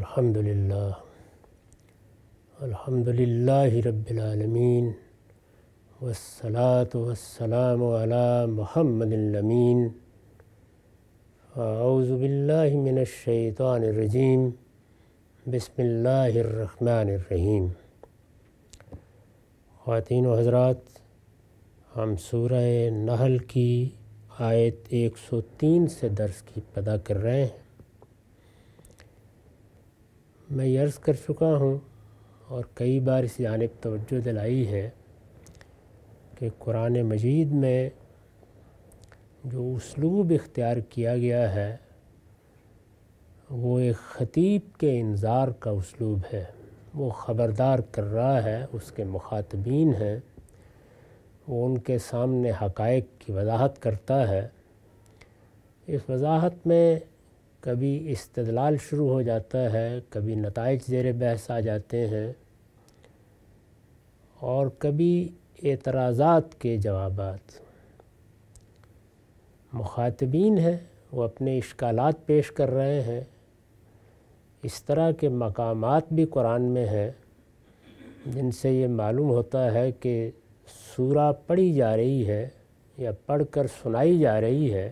الحمد لله الحمد لله رب العالمين والصلاة والسلام على محمد الأمين أعوذ بالله من الشيطان الرجيم بسم الله الرحمن الرحيم خواتین و حضرات ہم سورہ نحل کی آیت 103 سے درس کی पदा کر رہے ہیں मैं अर्ज़ कर चुका हूँ और कई बार इस जानब तोज्जो दिलाई है कि कुरान मजीद में जो उसलूब इख्तियार किया गया है वो एक ख़तीब के इंज़ार का उसलूब है वो ख़बरदार कर रहा है उसके मुखातबीन हैं वो उनके सामने हकायक की वजाहत करता है इस वजाहत में कभी इस्तलाल शुरू हो जाता है कभी नतज ज़ेर बहस आ जाते हैं और कभी एतराज़ात के जवाब मुखातबीन हैं वो अपने इश्कालात पेश कर रहे हैं इस तरह के मकाम भी कुरान में हैं जिनसे ये मालूम होता है कि सूरा पढ़ी जा रही है या पढ़कर सुनाई जा रही है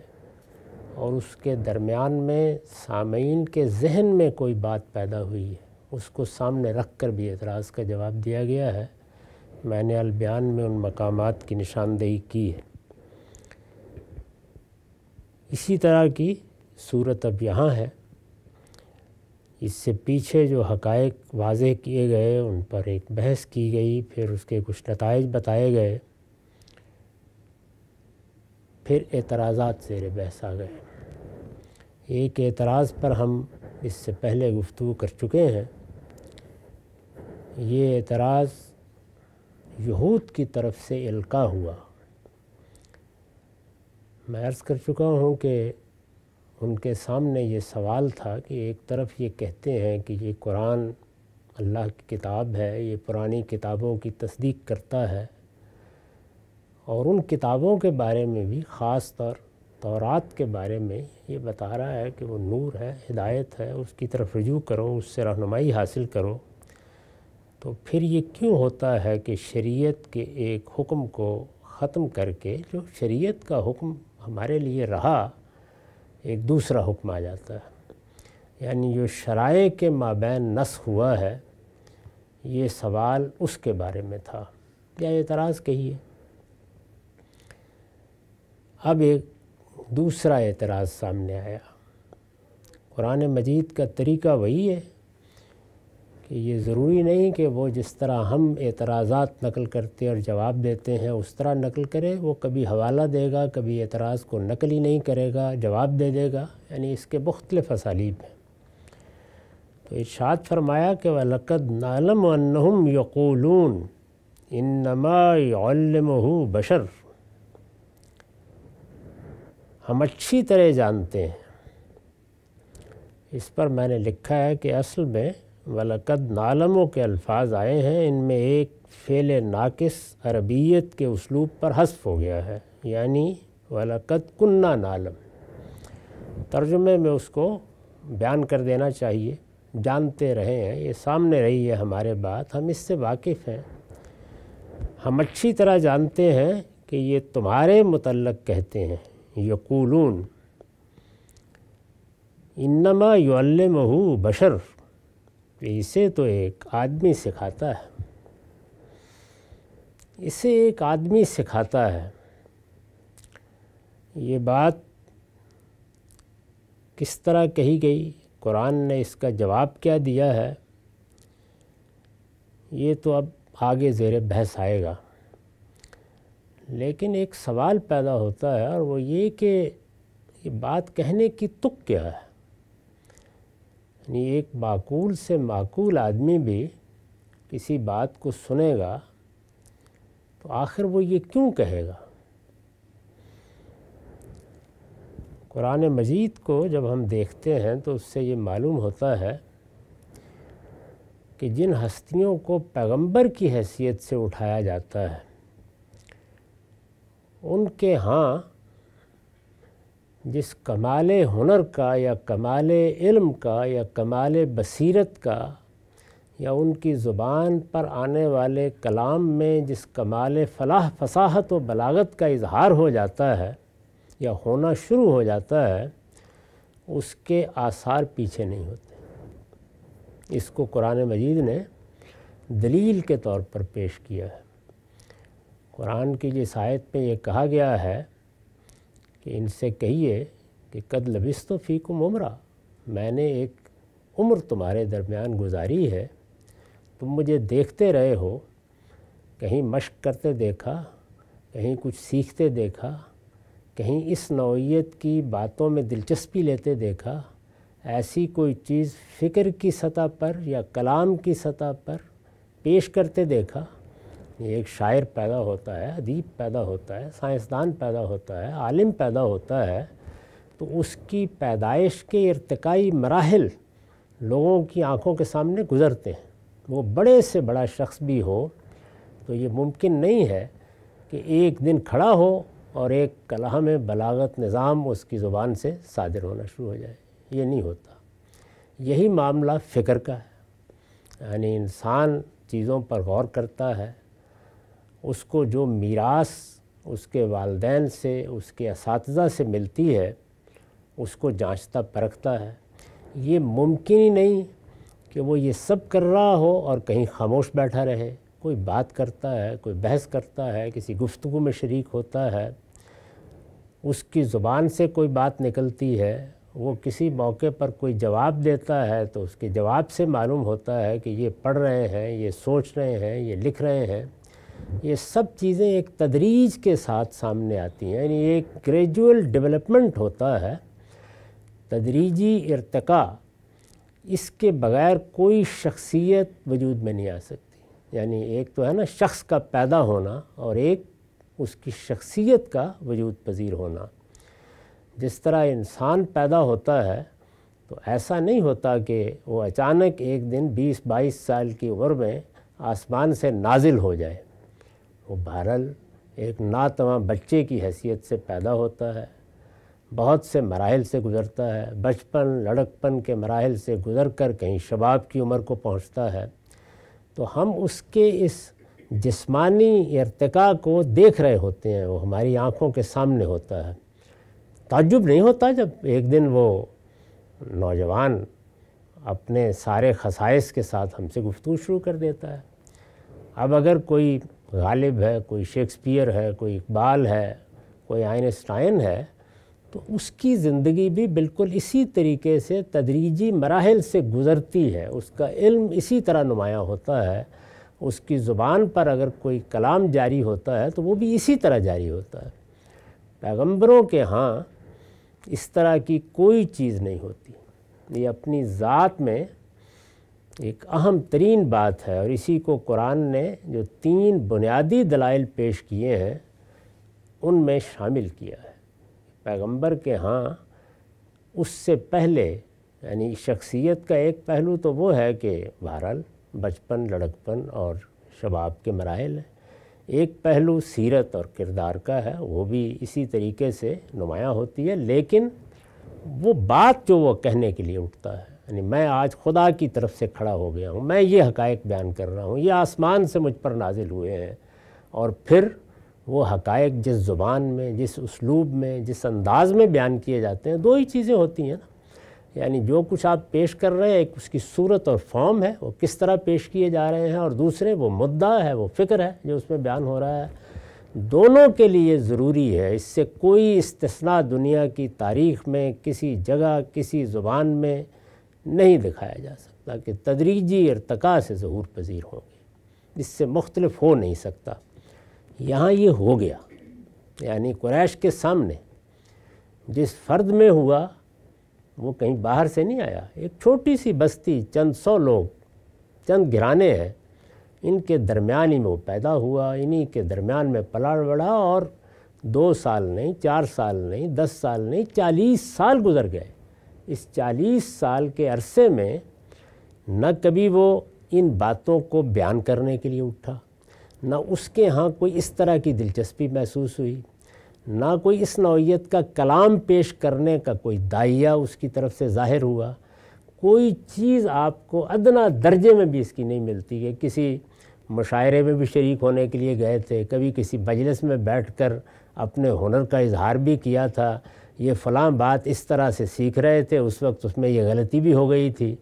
और उसके दरमियान में सामीन के जहन में कोई बात पैदा हुई है उसको सामने रख कर भी एतराज़ का जवाब दिया गया है मैंने अलबयान में उन मकाम की निशानदेही की है इसी तरह की सूरत अब यहाँ है इससे पीछे जो हकायक वाज किए गए उन पर एक बहस की गई फिर उसके कुछ नतज बताए गए फिर एतराज़ात जेर बहस आ गए एक एतराज़ पर हम इससे पहले गुफ्तु कर चुके हैं ये एतराज़ यहूद की तरफ से इल्का हुआ मैं अर्ज़ कर चुका हूँ कि उनके सामने ये सवाल था कि एक तरफ ये कहते हैं कि ये कुरान अल्लाह की किताब है ये पुरानी किताबों की तस्दीक करता है और उन किताबों के बारे में भी ख़ास तौर तौरात के बारे में ये बता रहा है कि वो नूर है हिदायत है उसकी तरफ रजू करो उससे रहनुमाई हासिल करो तो फिर ये क्यों होता है कि शरीयत के एक हुक्म को ख़त्म करके जो शरीयत का हुक्म हमारे लिए रहा एक दूसरा हुक्म आ जाता है यानी जो शराय के माबैन नस हुआ है ये सवाल उसके बारे में था या एतराज़ कहिए अब एक दूसरा एतराज़ सामने आया कुरान मजीद का तरीका वही है कि ये ज़रूरी नहीं कि वो जिस तरह हम एतराज़ात नकल करते और जवाब देते हैं उस तरह नकल करे वो कभी हवाला देगा कभी एतराज़ को नकल ही नहीं करेगा जवाब दे देगा यानी इसके मुख्तलिफ़ असालीब हैं तो इर्शाद फरमाया कि वलकद नालम अनहम यकूलून इनमा बशर हम अच्छी तरह जानते हैं इस पर मैंने लिखा है कि असल में वलकद नालमों के अल्फाज आए हैं इनमें एक फ़ेल नाकिस अरबियत के उसलूब पर हसफ़ हो गया है यानी वलकद कुन्ना नालम तर्जुमे में उसको बयान कर देना चाहिए जानते रहे हैं ये सामने रही है हमारे बात हम इससे वाकिफ़ हैं हम अच्छी तरह जानते हैं कि ये तुम्हारे मुतलक कहते हैं यकूलून इन्नमा युल्लमहू बशर इसे तो एक आदमी सिखाता है इसे एक आदमी सिखाता है ये बात किस तरह कही गई कुरान ने इसका जवाब क्या दिया है ये तो अब आगे ज़ेर बहस आएगा लेकिन एक सवाल पैदा होता है और वो ये कि ये बात कहने की तुक क्या है यानी एक माकूल से माकूल आदमी भी किसी बात को सुनेगा तो आखिर वो ये क्यों कहेगा कुरान मजीद को जब हम देखते हैं तो उससे ये मालूम होता है कि जिन हस्तियों को पैगंबर की हैसियत से उठाया जाता है उनके हाँ जिस कमाल हुनर का या कमाल इल्म का या कमाल बसीरत का या उनकी ज़ुबान पर आने वाले कलाम में जिस कमाल फलाह फसाहत व बलागत का इजहार हो जाता है या होना शुरू हो जाता है उसके आसार पीछे नहीं होते इसको कुरान मजीद ने दलील के तौर पर पेश किया है कुरान की जिस आयत पे ये कहा गया है कि इनसे कहिए कि कद लबिस तो फ़ीकुम उम्रा मैंने एक उम्र तुम्हारे दरमियान गुजारी है तुम मुझे देखते रहे हो कहीं मश्क करते देखा कहीं कुछ सीखते देखा कहीं इस नौीयत की बातों में दिलचस्पी लेते देखा ऐसी कोई चीज़ फ़िक्र की सतह पर या कलाम की सतह पर पेश करते देखा एक शायर पैदा होता है अदीब पैदा होता है साइंसदान पैदा होता है आलिम पैदा होता है तो उसकी पैदाइश के इरतकई मराहल लोगों की आंखों के सामने गुज़रते हैं वो बड़े से बड़ा शख्स भी हो तो ये मुमकिन नहीं है कि एक दिन खड़ा हो और एक कलाह में बलागत निज़ाम उसकी ज़ुबान से सादिर होना शुरू हो जाए ये नहीं होता यही मामला फ़िक्र का है यानी इंसान चीज़ों पर गौर करता है उसको जो मीरास उसके वालदेन से उसके इस से मिलती है उसको जांचता परखता है ये मुमकिन ही नहीं कि वो ये सब कर रहा हो और कहीं खामोश बैठा रहे कोई बात करता है कोई बहस करता है किसी गुफ्तु में शरीक होता है उसकी ज़ुबान से कोई बात निकलती है वो किसी मौके पर कोई जवाब देता है तो उसके जवाब से मालूम होता है कि ये पढ़ रहे हैं ये सोच रहे हैं ये लिख रहे हैं ये सब चीज़ें एक तदरीज के साथ सामने आती हैं यानी एक ग्रेजुअल डेवलपमेंट होता है तदरीजी इरतका इसके बगैर कोई शख्सियत वजूद में नहीं आ सकती यानी एक तो है ना शख्स का पैदा होना और एक उसकी शख्सियत का वजूद पजीर होना जिस तरह इंसान पैदा होता है तो ऐसा नहीं होता कि वो अचानक एक दिन 20-22 साल की उम्र में आसमान से नाजिल हो जाए वो बहरल एक नातवा बच्चे की हैसियत से पैदा होता है बहुत से मराहल से गुज़रता है बचपन लड़कपन के मराहल से गुज़र कर कहीं शबाब की उम्र को पहुँचता है तो हम उसके इस जिस्मानी इरतका को देख रहे होते हैं वो हमारी आँखों के सामने होता है ताजुब नहीं होता जब एक दिन वो नौजवान अपने सारे खसाइस के साथ हमसे गुफ्तु शुरू कर देता है अब अगर कोई गालिब है कोई शेक्सपियर है कोई इकबाल है कोई आइनस्टाइन है तो उसकी ज़िंदगी भी बिल्कुल इसी तरीके से तदरीजी मराहल से गुज़रती है उसका इल्म इसी तरह नुमाया होता है उसकी ज़ुबान पर अगर कोई कलाम जारी होता है तो वो भी इसी तरह जारी होता है पैगम्बरों के यहाँ इस तरह की कोई चीज़ नहीं होती ये अपनी ज़ात में एक अहम तरीन बात है और इसी को कुरान ने जो तीन बुनियादी दलाइल पेश किए हैं उनमें शामिल किया है पैगंबर के हाँ उससे पहले यानी शख्सियत का एक पहलू तो वो है कि बहरहाल बचपन लड़कपन और शबाब के मराहल हैं एक पहलू सीरत और किरदार का है वो भी इसी तरीके से नुमाया होती है लेकिन वो बात जो वो कहने के लिए उठता है यानी मैं आज खुदा की तरफ से खड़ा हो गया हूँ मैं ये हकायक बयान कर रहा हूँ ये आसमान से मुझ पर नाजिल हुए हैं और फिर वो हकायक जिस ज़ुबान में जिस उसलूब में जिस अंदाज़ में बयान किए जाते हैं दो ही चीज़ें होती हैं ना यानी जो कुछ आप पेश कर रहे हैं एक उसकी सूरत और फॉर्म है वो किस तरह पेश किए जा रहे हैं और दूसरे वो मुद्दा है वो फ़िक्र है जो उसमें बयान हो रहा है दोनों के लिए ज़रूरी है इससे कोई इस्तना दुनिया की तारीख़ में किसी जगह किसी ज़ुबान में नहीं दिखाया जा सकता कि तदरीजी इरतका से ज़हूर पजीर होंगे इससे मुख्तलफ हो नहीं सकता यहाँ ये हो गया यानी कुरैश के सामने जिस फ़र्द में हुआ वो कहीं बाहर से नहीं आया एक छोटी सी बस्ती चंद सौ लोग चंद घराने हैं इनके दरमियान ही में वो पैदा हुआ इन्हीं के दरमियान में पलाड़ बढ़ा और दो साल नहीं चार साल नहीं दस साल नहीं चालीस साल गुजर गए इस चालीस साल के अरसे में न कभी वो इन बातों को बयान करने के लिए उठा ना उसके यहाँ कोई इस तरह की दिलचस्पी महसूस हुई ना कोई इस नौीयत का कलाम पेश करने का कोई दाइया उसकी तरफ से ज़ाहिर हुआ कोई चीज़ आपको अदना दर्जे में भी इसकी नहीं मिलती है किसी मुशायरे में भी शरीक होने के लिए गए थे कभी किसी बजलस में बैठ कर अपने हुनर का इजहार भी किया था ये फ़लाँ बात इस तरह से सीख रहे थे उस वक्त उसमें यह गलती भी हो गई थी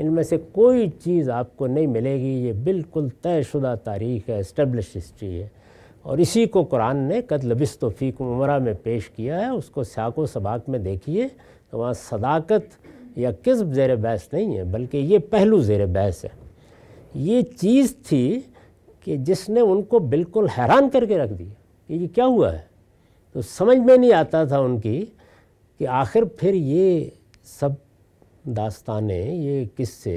इनमें से कोई चीज़ आपको नहीं मिलेगी ये बिल्कुल तयशुदा तारीख़ है इस्टबलिश हिस्ट्री है और इसी को कुरान ने कतलबिस तोफ़ीक उमरा में पेश किया है उसको साको सबाक में देखिए तो वहाँ सदाकत या किस ज़ेर बहस नहीं है बल्कि ये पहलू ज़ेर बहस है ये चीज़ थी कि जिसने उनको बिल्कुल हैरान करके रख दिया कि ये क्या हुआ है तो समझ में नहीं आता था उनकी कि आखिर फिर ये सब दास्तानें ये किस्से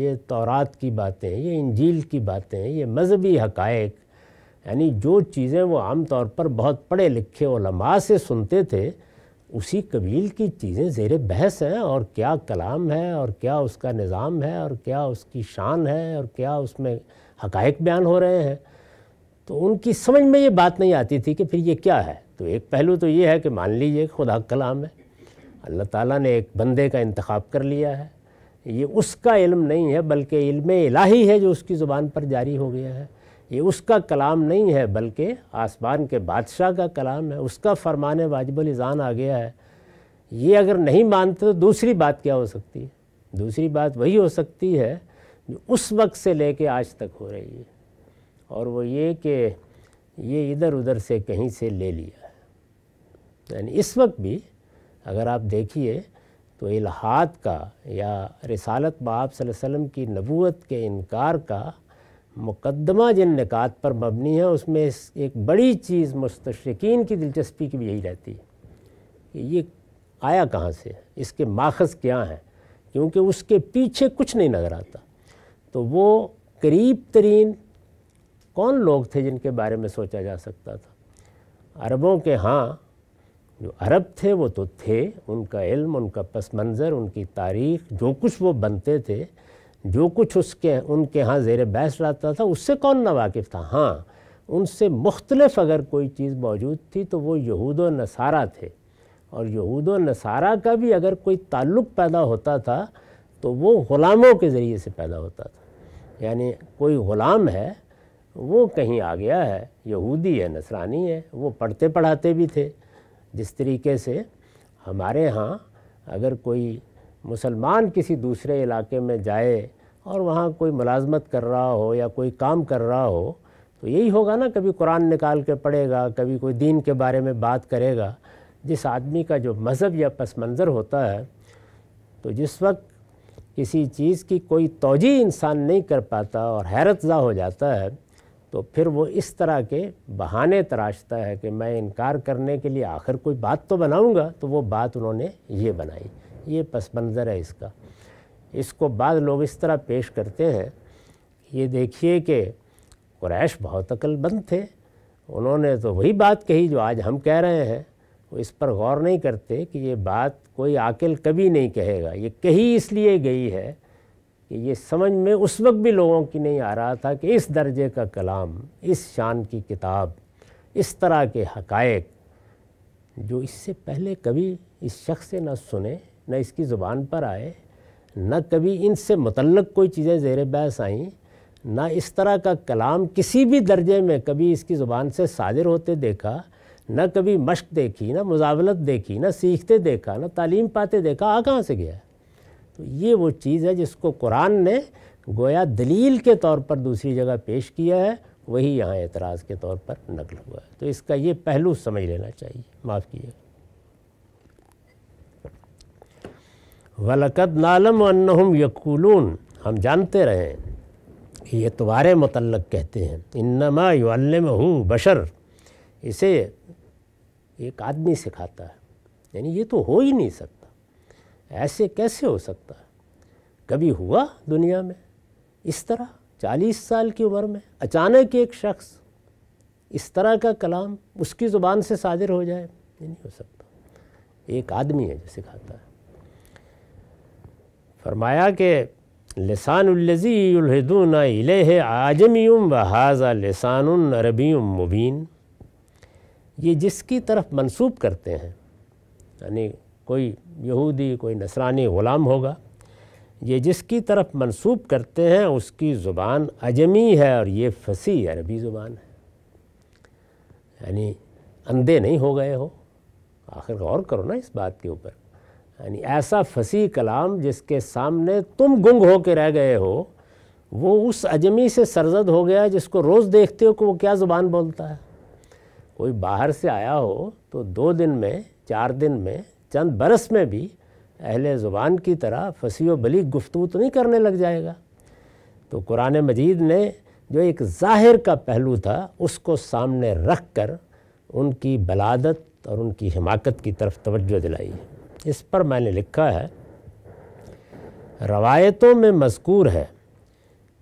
ये तौरात की बातें ये इंजील की बातें ये मजहबी हकायक यानी जो चीज़ें वो आम तौर पर बहुत पढ़े लिखे लम्बा से सुनते थे उसी कबील की चीज़ें ज़ेर बहस हैं और क्या कलाम है और क्या उसका निज़ाम है और क्या उसकी शान है और क्या उसमें हकायक बयान हो रहे हैं तो उनकी समझ में ये बात नहीं आती थी कि फिर ये क्या है तो एक पहलू तो ये है कि मान लीजिए खुदा कलाम है अल्लाह ताला ने एक बंदे का इंतखब कर लिया है ये उसका इल्म नहीं है बल्कि इल्म इलाही है जो उसकी ज़ुबान पर जारी हो गया है ये उसका कलाम नहीं है बल्कि आसमान के बादशाह का कलाम है उसका फरमान वाजिबुलज़ान आ गया है ये अगर नहीं मानते तो दूसरी बात क्या हो सकती है दूसरी बात वही हो सकती है जो उस वक्त से लेके आज तक हो रही है और वो ये कि ये इधर उधर से कहीं से ले लिया यानी इस वक्त भी अगर आप देखिए तो इलाहात का या रसालत बाप वसम की नबूत के इनकार का मुकदमा जिन निकात पर मबनी है उसमें एक बड़ी चीज़ मुस्तकिन की दिलचस्पी की भी यही रहती है कि ये आया कहाँ से इसके माखज क्या हैं क्योंकि उसके पीछे कुछ नहीं नज़र आता तो वो करीब तरीन कौन लोग थे जिनके बारे में सोचा जा सकता था अरबों के हाँ जो अरब थे वो तो थे उनका इल्म उनका पस मंज़र उनकी तारीख जो कुछ वो बनते थे जो कुछ उसके उनके यहाँ जेर बहस रहता था उससे कौन ना वाकिफ़ था हाँ उनसे मुख्तलफ अगर कोई चीज़ मौजूद थी तो वो यहूद व नसारा थे और यहूद व नसारा का भी अगर कोई ताल्लुक़ पैदा होता था तो वो ग़ुलामों के ज़रिए से पैदा होता था यानी कोई ग़ुलाम है वो कहीं आ गया है यहूदी है नसरानी है वो पढ़ते पढ़ाते भी थे जिस तरीके से हमारे यहाँ अगर कोई मुसलमान किसी दूसरे इलाके में जाए और वहाँ कोई मुलाजमत कर रहा हो या कोई काम कर रहा हो तो यही होगा ना कभी कुरान निकाल के पढ़ेगा कभी कोई दीन के बारे में बात करेगा जिस आदमी का जो मज़हब या पस मंज़र होता है तो जिस वक्त किसी चीज़ की कोई तोजी इंसान नहीं कर पाता और हैरत हो जाता है तो फिर वो इस तरह के बहाने तराशता है कि मैं इनकार करने के लिए आखिर कोई बात तो बनाऊंगा तो वो बात उन्होंने ये बनाई ये पस मंज़र है इसका इसको बाद लोग इस तरह पेश करते हैं ये देखिए कि क्रैश बहुत अक्लबंद थे उन्होंने तो वही बात कही जो आज हम कह रहे हैं वो इस पर गौर नहीं करते कि ये बात कोई आकिल कभी नहीं कहेगा ये कही इसलिए गई है कि ये समझ में उस वक्त भी लोगों की नहीं आ रहा था कि इस दर्जे का कलाम इस शान की किताब इस तरह के हकायक जो इससे पहले कभी इस शख्स से ना सुने न इसकी ज़ुबान पर आए न कभी इनसे मतलब कोई चीज़ें ज़ेर बहस आईं ना इस तरह का कलाम किसी भी दर्जे में कभी इसकी ज़ुबान से साजिर होते देखा ना कभी मश्क देखी ना मुजावलत देखी ना सीखते देखा ना तालीम पाते देखा आ कहाँ से गया तो ये वो चीज़ है जिसको कुरान ने गोया दलील के तौर पर दूसरी जगह पेश किया है वही यहाँ एतराज़ के तौर पर नकल हुआ है तो इसका ये पहलू समझ लेना चाहिए माफ़ कीजिए वलकद नालम अनहम यकूलून हम जानते रहे ये तुम्हारे मतलब कहते हैं इन्नमा हूँ बशर इसे एक आदमी सिखाता है यानी ये तो हो ही नहीं सकता ऐसे कैसे हो सकता है कभी हुआ दुनिया में इस तरह चालीस साल की उम्र में अचानक एक शख्स इस तरह का कलाम उसकी ज़ुबान से शादिर हो जाए ये नहीं हो सकता एक आदमी है जो सिखाता है फरमाया कि लसानजीदून आजमियम व हाजा लसानबीम मुबीन ये जिसकी तरफ मंसूब करते हैं यानी कोई यहूदी कोई नसरानी ग़ुलाम होगा ये जिसकी तरफ मनसूब करते हैं उसकी ज़ुबान अजमी है और ये फसी अरबी ज़ुबान है यानी अंधे नहीं हो गए हो आखिर गौर करो ना इस बात के ऊपर यानी ऐसा फसी कलाम जिसके सामने तुम गुंग हो के रह गए हो वो उस अजमी से सरजद हो गया जिसको रोज़ देखते हो कि वो क्या ज़ुबान बोलता है कोई बाहर से आया हो तो दो दिन में चार दिन में चंद बरस में भी अहल ज़ुबान की तरह फसी व बली गुफ्तु तो नहीं करने लग जाएगा तो कुरान मजीद ने जो एक ज़ाहिर का पहलू था उसको सामने रख कर उनकी बलादत और उनकी हिमाकत की तरफ तवज्जो दिलाई है इस पर मैंने लिखा है रवायतों में मजकूर है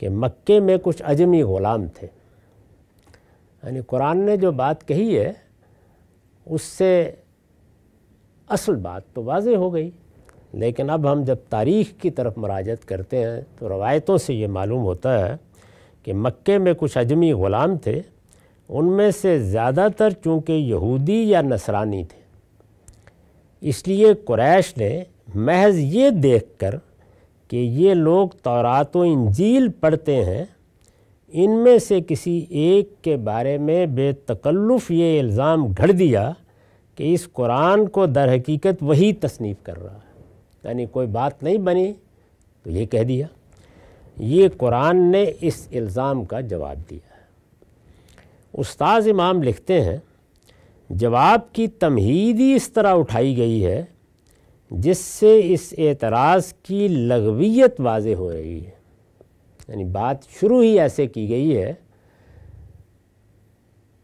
कि मक्के में कुछ अजमी ग़ुलाम थे यानी कुरान ने जो बात कही है उससे असल बात तो वाज हो गई लेकिन अब हम जब तारीख़ की तरफ मराजत करते हैं तो रवायतों से ये मालूम होता है कि मक्के में कुछ अजमी ग़ुलाम थे उनमें से ज़्यादातर चूँकि यहूदी या नसरानी थे इसलिए क्रैश ने महज ये देख कर कि ये लोग तौरात व इंजील पढ़ते हैं इनमें से किसी एक के बारे में बेतकल्लुफ़ ये इल्ज़ाम घड़ दिया कि इस कुरान को दर हकीकत वही तसनीफ़ कर रहा है यानी कोई बात नहीं बनी तो ये कह दिया ये कुरान ने इस इल्ज़ाम का जवाब दिया है उस्ताद इमाम लिखते हैं जवाब की तमहीद ही इस तरह उठाई गई है जिससे इस एतराज़ की लगवियत वाज हो रही है यानी बात शुरू ही ऐसे की गई है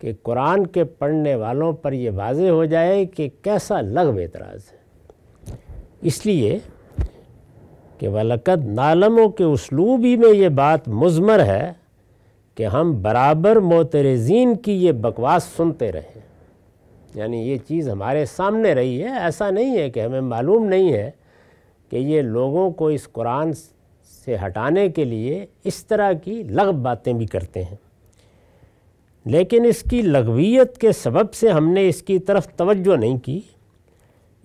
कि कुरान के पढ़ने वालों पर यह वाज हो जाए कि कैसा लग एतराज़ है इसलिए कि वलकद नालमों के उसलूब ही में ये बात मुजमर है कि हम बराबर मोतरजीन की ये बकवास सुनते रहें यानी ये चीज़ हमारे सामने रही है ऐसा नहीं है कि हमें मालूम नहीं है कि ये लोगों को इस कुरान से हटाने के लिए इस तरह की लग बातें भी करते हैं लेकिन इसकी लगवियत के सबब से हमने इसकी तरफ तवज्जो नहीं की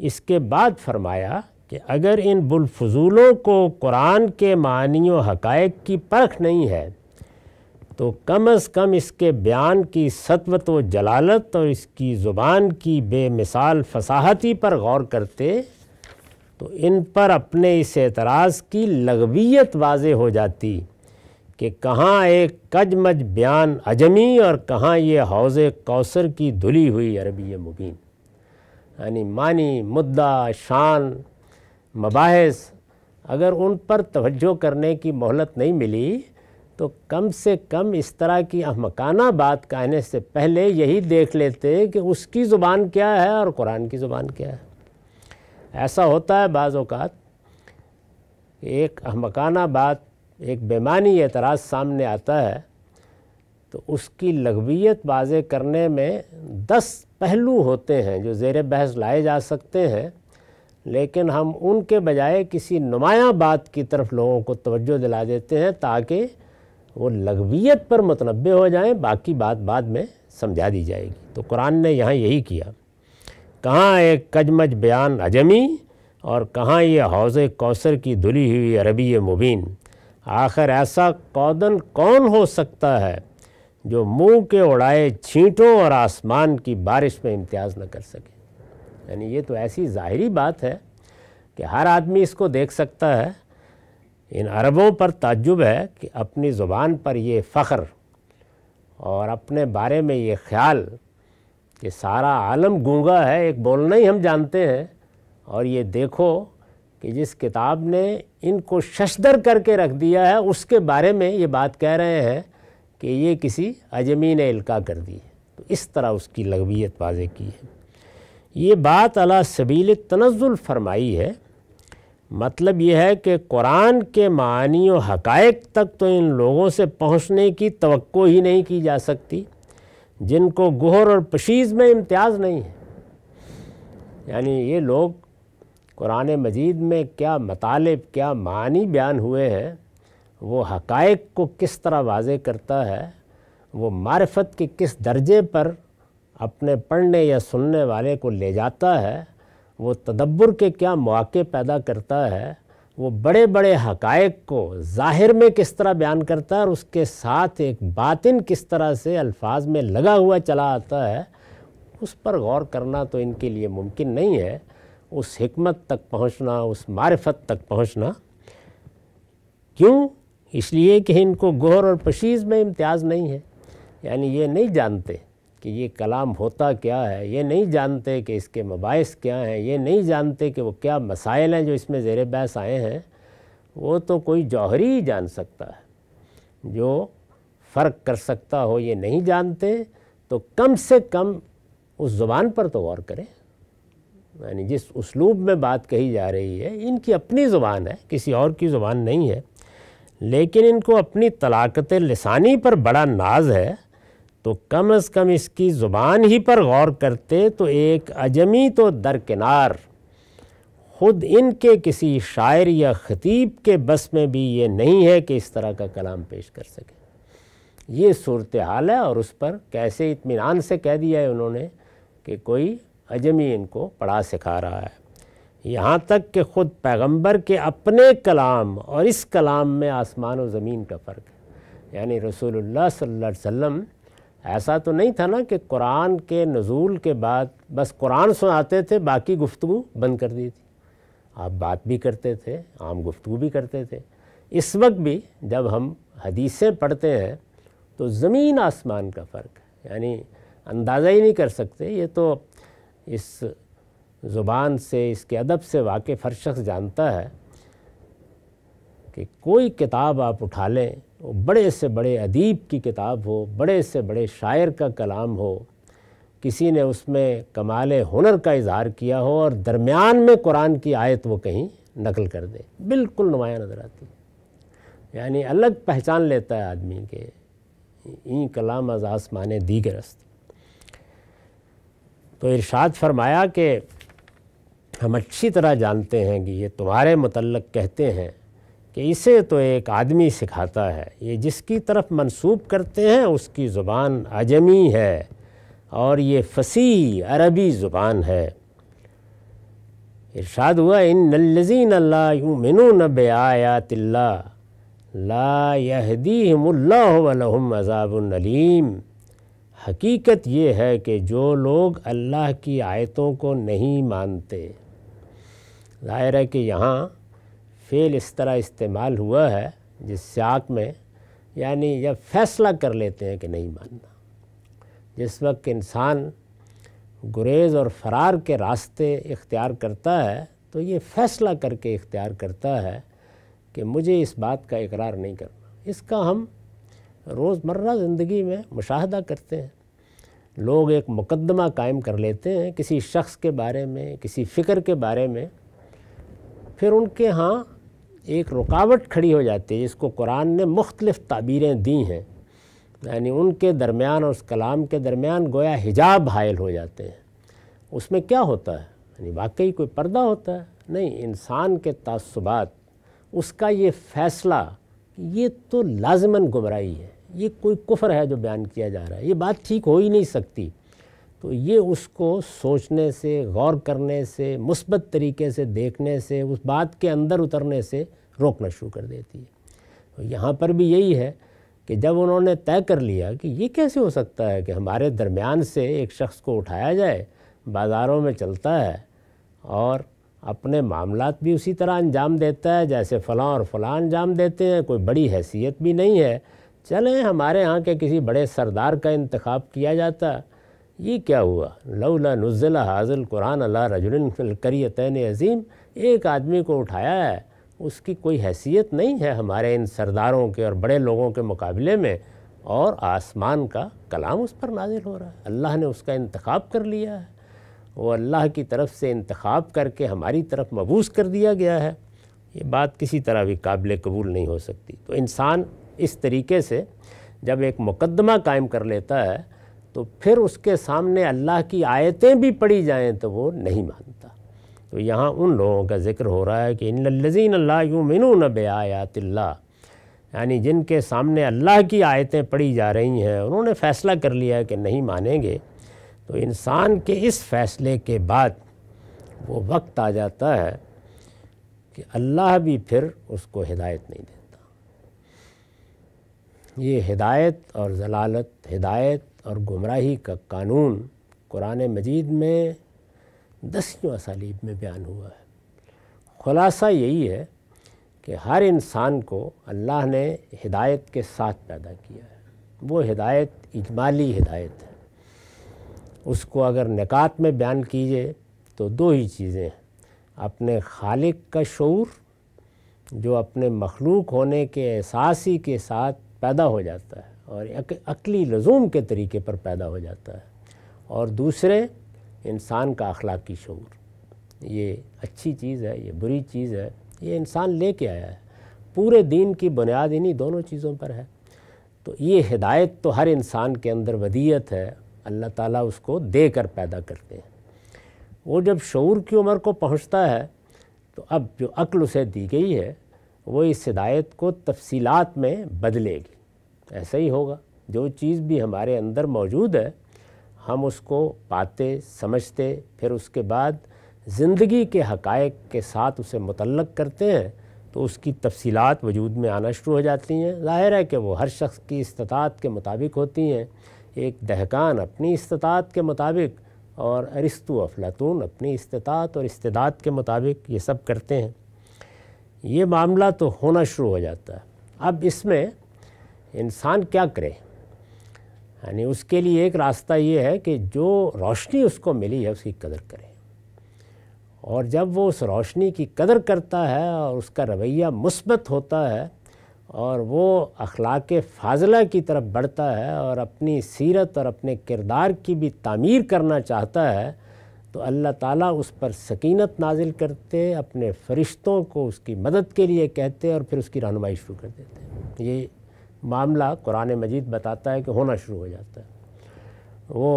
इसके बाद फरमाया कि अगर इन बुलफजूलों को कुरान के मानी व हक़ की परख नहीं है तो कम अज़ कम इसके बयान की सतवत व जलालत और इसकी ज़ुबान की बेमिसाल फसाहती पर गौर करते तो इन पर अपने इस एतराज़ की लगवियत वाज हो जाती कि कहाँ एक कजमज बयान अजमी और कहाँ ये हौज़ कौसर की धुली हुई अरबी मुबीन यानी मानी मुद्दा शान मबास अगर उन पर तवज्जो करने की मोहलत नहीं मिली तो कम से कम इस तरह की अहमकाना बात कहने से पहले यही देख लेते कि उसकी ज़ुबान क्या है और कुरान की ज़ुबान क्या है ऐसा होता है बाज़ अवत एक अहमकाना बात एक बेमानी एतराज़ सामने आता है तो उसकी लगवियत वाजे करने में दस पहलू होते हैं जो ज़ेर बहस लाए जा सकते हैं लेकिन हम उनके बजाय किसी नुमाया बात की तरफ लोगों को तवज्जो दिला देते हैं ताकि वो लगवियत पर मतनब हो जाएं बाकी बात बाद में समझा दी जाएगी तो कुरान ने यहाँ यही किया कहाँ एक कजमज बयान अजमी और कहाँ ये हौज़ कौसर की धुली हुई अरबी मुबीन आखिर ऐसा कौदन कौन हो सकता है जो मुंह के उड़ाए छींटों और आसमान की बारिश में इम्तियाज़ न कर सके यानी ये तो ऐसी ज़ाहरी बात है कि हर आदमी इसको देख सकता है इन अरबों पर ताज्जुब है कि अपनी ज़ुबान पर ये फ़ख्र और अपने बारे में ये ख्याल कि सारा आलम गूंगा है एक बोलना ही हम जानते हैं और ये देखो कि जिस किताब ने इनको शशदर करके रख दिया है उसके बारे में ये बात कह रहे हैं कि ये किसी अजमी ने इल्का कर दी तो इस तरह उसकी लगवियत वाजे की है ये बात अला सबील तनजुल फरमाई है मतलब यह है कि कुरान के मानी और हकायक तक तो इन लोगों से पहुंचने की तवक्को ही नहीं की जा सकती जिनको गोहर और पशीज़ में इम्तियाज़ नहीं है यानी ये लोग कुरान मजीद में क्या मतालब क्या मानी बयान हुए हैं वो हकायक को किस तरह वाज करता है वो मारफत के किस दर्जे पर अपने पढ़ने या सुनने वाले को ले जाता है वो तदब्बर के क्या मौक़े पैदा करता है वो बड़े बड़े हकायक को ज़ाहिर में किस तरह बयान करता है और उसके साथ एक बातिन किस तरह से अल्फाज में लगा हुआ चला आता है उस पर गौर करना तो इनके लिए मुमकिन नहीं है उस हमत तक पहुँचना उस मारफत तक पहुँचना क्यों इसलिए कि इनको गौर और पशीज़ में इम्तियाज़ नहीं है यानी ये नहीं जानते कि ये कलाम होता क्या है ये नहीं जानते कि इसके मबास क्या हैं ये नहीं जानते कि वो क्या मसाइल हैं जो इसमें ज़ेर बहस आए हैं वो तो कोई जौहरी ही जान सकता है जो फ़र्क कर सकता हो ये नहीं जानते तो कम से कम उस ज़ुबान पर तो गौर करें यानी जिस उसलूब में बात कही जा रही है इनकी अपनी ज़ुबान है किसी और की ज़ुबान नहीं है लेकिन इनको अपनी तलाकत लसानी पर बड़ा नाज है तो कम अज़ कम इसकी ज़ुबान ही पर गौर करते तो एक अजमी तो दरकिनार ख़ुद इनके किसी शायर या ख़तीब के बस में भी ये नहीं है कि इस तरह का कलाम पेश कर सके ये सूरत हाल है और उस पर कैसे इतमान से कह दिया है उन्होंने कि कोई अजमी इनको पढ़ा सिखा रहा है यहाँ तक कि ख़ुद पैगंबर के अपने कलाम और इस कलाम में आसमान और ज़मीन का फ़र्क है यानी रसूलुल्लाह सल्लल्लाहु अलैहि वसल्लम ऐसा तो नहीं था ना कि कुरान के नज़ूल के बाद बस कुरान सुनाते थे बाकी गुफ्तु बंद कर दी थी आप बात भी करते थे आम गुफ्तु भी करते थे इस वक्त भी जब हम हदीसें पढ़ते हैं तो ज़मीन आसमान का फ़र्क है यानी अंदाज़ा ही नहीं कर सकते ये तो इस ज़ुबान से इसके अदब से वाक़ हर शख्स जानता है कि कोई किताब आप उठा लें वो बड़े से बड़े अदीब की किताब हो बड़े से बड़े शायर का कलाम हो किसी ने उसमें कमाल हुनर का इजहार किया हो और दरमियान में कुरान की आयत वो कहीं नकल कर दे बिल्कुल नुमाया नज़र आती यानी अलग पहचान लेता है आदमी के ई कलाम आज़ आसमान दीगरस्त तो इरशाद फरमाया कि हम अच्छी तरह जानते हैं कि ये तुम्हारे मतलब कहते हैं कि इसे तो एक आदमी सिखाता है ये जिसकी तरफ मंसूब करते हैं उसकी ज़ुबान अजमी है और ये फसी अरबी ज़ुबान है इरशाद हुआ इन नल्लजीन ला युमिनून बेआयातिल्ला ला यहदीहमुल्लाह वलहुम अजाबुन अलीम हकीकत ये है कि जो लोग अल्लाह की आयतों को नहीं मानते ज़ाहिर है कि यहाँ फ़ेल इस तरह इस्तेमाल हुआ है जिस सियाक में यानी जब फैसला कर लेते हैं कि नहीं मानना जिस वक्त इंसान गुरेज और फरार के रास्ते इख्तियार करता है तो ये फ़ैसला करके इख्तियार करता है कि मुझे इस बात का इकरार नहीं करना इसका हम रोज़मर्रा ज़िंदगी में मुशाहदा करते हैं लोग एक मुकदमा कायम कर लेते हैं किसी शख्स के बारे में किसी फ़िक्र के बारे में फिर उनके यहाँ एक रुकावट खड़ी हो जाती है जिसको कुरान ने मुख्तलिफ़ ताबीरें दी हैं यानी उनके दरमियान और उस कलाम के दरमियान गोया हिजाब हायल हो जाते हैं उसमें क्या होता है यानी वाकई कोई पर्दा होता है नहीं इंसान के तसुबात उसका ये फ़ैसला ये तो लाजमन गुमराही है ये कोई कुफर है जो बयान किया जा रहा है ये बात ठीक हो ही नहीं सकती तो ये उसको सोचने से गौर करने से मुस्बत तरीके से देखने से उस बात के अंदर उतरने से रोकना शुरू कर देती है तो यहाँ पर भी यही है कि जब उन्होंने तय कर लिया कि ये कैसे हो सकता है कि हमारे दरमियान से एक शख्स को उठाया जाए बाज़ारों में चलता है और अपने मामला भी उसी तरह अंजाम देता है जैसे फ़लाँ और फ़लाँ अंजाम देते हैं कोई बड़ी हैसियत भी नहीं है चलें हमारे यहाँ के किसी बड़े सरदार का इंतखब किया जाता ये क्या हुआ लौला नज़ला हाजिल कुरान अल्लाह रजुलकरीतन अज़ीम एक आदमी को उठाया है उसकी कोई हैसियत नहीं है हमारे इन सरदारों के और बड़े लोगों के मुकाबले में और आसमान का कलाम उस पर नाजिल हो रहा है अल्लाह ने उसका इंतखब कर लिया है वो अल्लाह की तरफ से इंतखब करके हमारी तरफ मबूस कर दिया गया है ये बात किसी तरह भी काबिल कबूल नहीं हो सकती तो इंसान इस तरीके से जब एक मुकदमा कायम कर लेता है तो फिर उसके सामने अल्लाह की आयतें भी पढ़ी जाएँ तो वो नहीं मानता तो यहाँ उन लोगों का जिक्र हो रहा है कि इन लजीन अल्लाह यूँ मिनू न आयातल्ला यानी जिनके सामने अल्लाह की आयतें पढ़ी जा रही हैं उन्होंने फ़ैसला कर लिया कि नहीं मानेंगे तो इंसान के इस फ़ैसले के बाद वो वक्त आ जाता है कि अल्लाह भी फिर उसको हिदायत नहीं देता ये हिदायत और जलालत हिदायत और गुमराही का कानून कुरान मजीद में दसियों असालीब में बयान हुआ है खुलासा यही है कि हर इंसान को अल्लाह ने हिदायत के साथ पैदा किया है वो हिदायत इजमाली हिदायत है उसको अगर निकात में बयान कीजिए तो दो ही चीज़ें हैं अपने खालिक का शूर जो अपने मखलूक होने के एहसासी के साथ पैदा हो जाता है और अकली लजूम के तरीके पर पैदा हो जाता है और दूसरे इंसान का अखलाकी शूर ये अच्छी चीज़ है ये बुरी चीज़ है ये इंसान ले के आया है पूरे दिन की बुनियाद इन्हीं दोनों चीज़ों पर है तो ये हिदायत तो हर इंसान के अंदर वदियत है अल्लाह ताला उसको दे कर पैदा करते हैं वो जब शूर की उम्र को पहुँचता है तो अब जो अक्ल उसे दी गई है वो इस हिदायत को तफसीलात में बदलेगी ऐसा ही होगा जो चीज़ भी हमारे अंदर मौजूद है हम उसको पाते समझते फिर उसके बाद ज़िंदगी के हकायक के साथ उसे मुतलक करते हैं तो उसकी तफसीलात वजूद में आना शुरू हो जाती हैं ज़ाहिर है कि वो हर शख्स की इस्तात के मुताबिक होती हैं एक दहकान अपनी इस्तात के मुताबिक और अरिस्तु अफलातून अपनी इस्तात और इस्तात के मुताबिक ये सब करते हैं ये मामला तो होना शुरू हो जाता है अब इसमें इंसान क्या करे यानी उसके लिए एक रास्ता ये है कि जो रोशनी उसको मिली है उसकी कदर करे और जब वो उस रोशनी की कदर करता है और उसका रवैया मुस्बत होता है और वो अखलाक फाजला की तरफ बढ़ता है और अपनी सीरत और अपने किरदार की भी तामीर करना चाहता है तो अल्लाह ताला उस पर सकीनत नाजिल करते अपने फ़रिश्तों को उसकी मदद के लिए कहते और फिर उसकी रहनुमाई शुरू कर देते ये मामला कुरान मजीद बताता है कि होना शुरू हो जाता है वो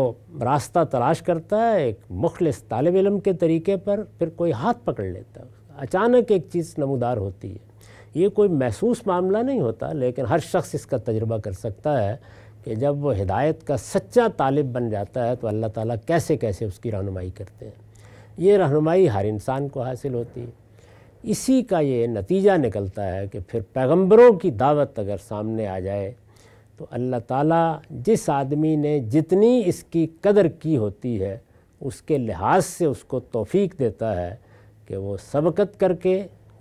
रास्ता तलाश करता है एक मुखलस तालब इलम के तरीके पर फिर कोई हाथ पकड़ लेता है अचानक एक चीज़ नमदार होती है ये कोई महसूस मामला नहीं होता लेकिन हर शख्स इसका तजर्बा कर सकता है कि जब वो हिदायत का सच्चा तालिब बन जाता है तो अल्लाह ताला कैसे कैसे उसकी रहनुमाई करते हैं ये रहनुमाई हर इंसान को हासिल होती है इसी का ये नतीजा निकलता है कि फिर पैगंबरों की दावत अगर सामने आ जाए तो अल्लाह ताला जिस आदमी ने जितनी इसकी कदर की होती है उसके लिहाज से उसको तोफ़ी देता है कि वो सबकत करके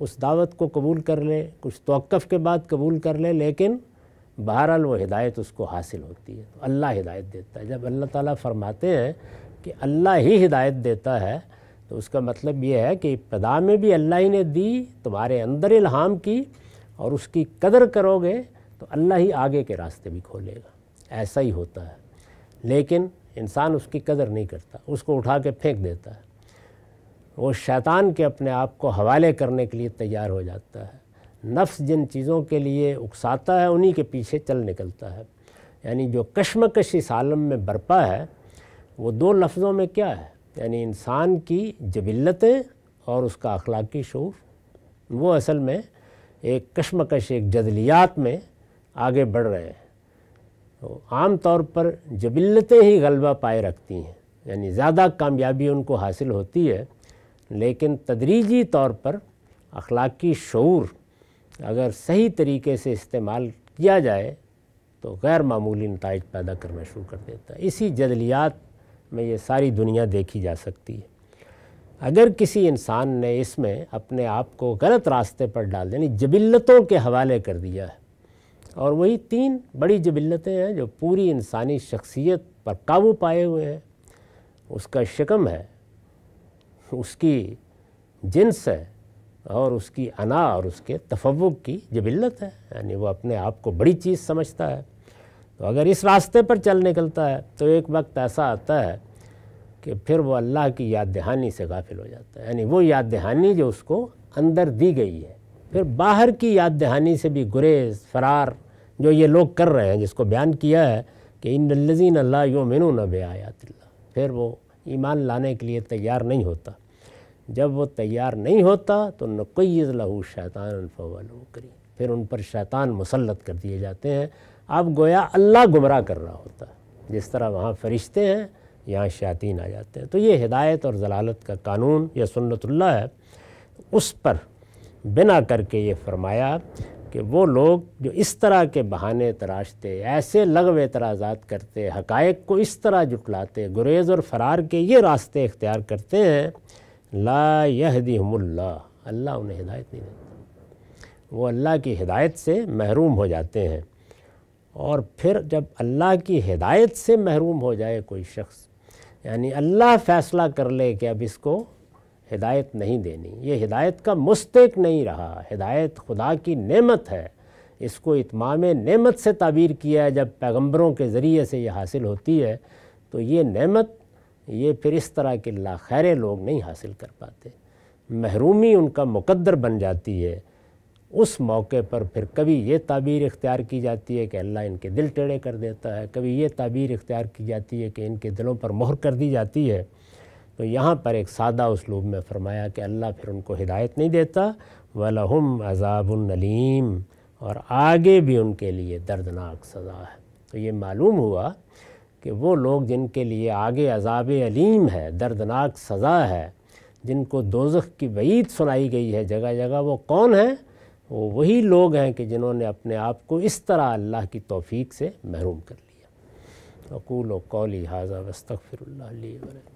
उस दावत को कबूल कर ले कुछ तोक़ के बाद कबूल कर ले लेकिन बहरहाल वो हिदायत उसको हासिल होती है तो अल्लाह हिदायत देता है जब अल्लाह ताला फरमाते हैं कि अल्लाह ही हिदायत देता है तो उसका मतलब ये है कि इब्तदा में भी अल्लाह ही ने दी तुम्हारे अंदर इल्हाम की और उसकी कदर करोगे तो अल्लाह ही आगे के रास्ते भी खोलेगा ऐसा ही होता है लेकिन इंसान उसकी कदर नहीं करता उसको उठा के फेंक देता है वो शैतान के अपने आप को हवाले करने के लिए तैयार हो जाता है नफ्स जिन चीज़ों के लिए उकसाता है उन्हीं के पीछे चल निकलता है यानी जो कश्मकश इस आलम में बरपा है वो दो लफ्ज़ों में क्या है यानी इंसान की जबिलतें और उसका अखलाकी शूफ वो असल में एक कश्मकश एक जदलियात में आगे बढ़ रहे हैं तो आम तौर पर जबिलतें ही गलबा पाए रखती हैं यानी ज़्यादा कामयाबी उनको हासिल होती है लेकिन तदरीजी तौर पर अखलाकी शूर अगर सही तरीके से इस्तेमाल किया जाए तो गैर मामूली नतज पैदा करना शुरू कर देता है इसी जदलियात में ये सारी दुनिया देखी जा सकती है अगर किसी इंसान ने इसमें अपने आप को गलत रास्ते पर डाल दिया यानी जबिल्लतों के हवाले कर दिया है और वही तीन बड़ी जबिल्लतें हैं जो पूरी इंसानी शख्सियत पर काबू पाए हुए हैं उसका शिकम है उसकी जिन्स है और उसकी अना और उसके तफवुक की जबिल्लत है यानी वो अपने आप को बड़ी चीज़ समझता है तो अगर इस रास्ते पर चल निकलता है तो एक वक्त ऐसा आता है कि फिर वो अल्लाह की याद दहानी से गाफिल हो जाता है यानी वो याद दहानी जो उसको अंदर दी गई है फिर बाहर की याद दहानी से भी गुरेज फरार जो ये लोग कर रहे हैं जिसको बयान किया है कि इन लजीन अल्लाह यो मिनू न बे आयात फिर वो ईमान लाने के लिए तैयार नहीं होता जब वो तैयार नहीं होता तो नक़ैज़ लहू शैतान फ़वलू करी फिर उन पर शैतान मुसलत कर दिए जाते हैं अब गोया अल्लाह गुमराह कर रहा होता है जिस तरह वहाँ फरिश्ते हैं यहाँ शातीन आ जाते हैं तो ये हिदायत और जलालत का कानून या सुन्नतुल्ला है उस पर बिना करके ये फरमाया कि वो लोग जो इस तरह के बहाने तराशते ऐसे लगव एतराज़ात करते हकायक को इस तरह जुटलाते गुरेज़ और फरार के ये रास्ते इख्तियार करते हैं ला यहदी हमल्ला अल्लाह उन्हें हिदायत नहीं देता वो अल्लाह की हिदायत से महरूम हो जाते हैं और फिर जब अल्लाह की हिदायत से महरूम हो जाए कोई शख्स यानी अल्लाह फ़ैसला कर ले कि अब इसको हिदायत नहीं देनी ये हिदायत का मुस्तक नहीं रहा हिदायत खुदा की नेमत है इसको इतमाम नेमत से ताबीर किया है जब पैगम्बरों के ज़रिए से ये हासिल होती है तो ये नेमत ये फिर इस तरह के लाखैर लोग नहीं हासिल कर पाते महरूमी उनका मुकद्दर बन जाती है उस मौके पर फिर कभी ये ताबीर इख्तियार की जाती है कि अल्लाह इनके दिल टेढ़े कर देता है कभी ये ताबीर इख्तियार की जाती है कि इनके दिलों पर मोहर कर दी जाती है तो यहाँ पर एक सादा उसलूब में फरमाया कि अल्लाह फिर उनको हिदायत नहीं देता वलहम नलीम और आगे भी उनके लिए दर्दनाक सज़ा है तो ये मालूम हुआ कि वो लोग जिनके लिए आगे अजाब अलीम है दर्दनाक सज़ा है जिनको दोजख की वईद सुनाई गई है जगह जगह वो कौन हैं वो वही लोग हैं कि जिन्होंने अपने आप को इस तरह अल्लाह की तोफ़ी से महरूम कर लिया अकूल व कौली हाजा वस्तफ़िर